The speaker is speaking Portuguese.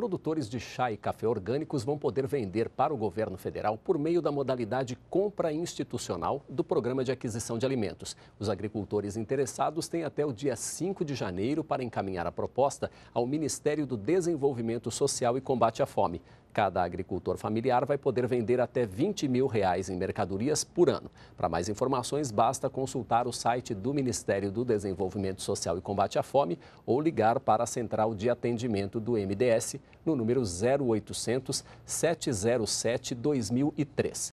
produtores de chá e café orgânicos vão poder vender para o governo federal por meio da modalidade compra institucional do Programa de Aquisição de Alimentos. Os agricultores interessados têm até o dia 5 de janeiro para encaminhar a proposta ao Ministério do Desenvolvimento Social e Combate à Fome. Cada agricultor familiar vai poder vender até 20 mil reais em mercadorias por ano. Para mais informações, basta consultar o site do Ministério do Desenvolvimento Social e Combate à Fome ou ligar para a central de atendimento do MDS no número 0800 707 2003.